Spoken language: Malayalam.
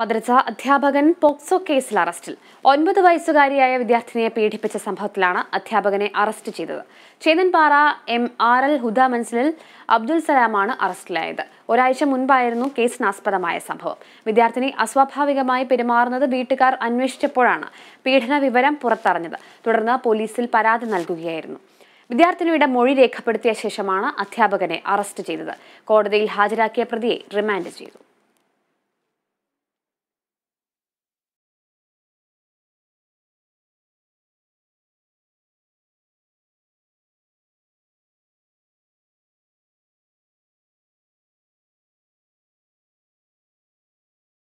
മദ്രസ അധ്യാപകൻ പോക്സോ കേസിൽ അറസ്റ്റിൽ ഒൻപത് വയസ്സുകാരിയായ വിദ്യാർത്ഥിനിയെ പീഡിപ്പിച്ച സംഭവത്തിലാണ് അധ്യാപകനെ അറസ്റ്റ് ചെയ്തത് Chethanpara M R L Huda മൻസിലിൽ അബ്ദുൽ സലാമാണ് അറസ്റ്റിലായത് ഒരാഴ്ച മുൻപായിരുന്നു കേസിനാസ്പദമായ സംഭവം വിദ്യാർത്ഥിനി അസ്വാഭാവികമായി പെരുമാറുന്നത് വീട്ടുകാർ അന്വേഷിച്ചപ്പോഴാണ് പീഡന വിവരം പുറത്തറിഞ്ഞത് തുടർന്ന് പോലീസിൽ പരാതി നൽകുകയായിരുന്നു വിദ്യാർത്ഥിനിയുടെ മൊഴി രേഖപ്പെടുത്തിയ ശേഷമാണ് അധ്യാപകനെ അറസ്റ്റ് ചെയ്തത് കോടതിയിൽ ഹാജരാക്കിയ പ്രതിയെ റിമാൻഡ് ചെയ്തു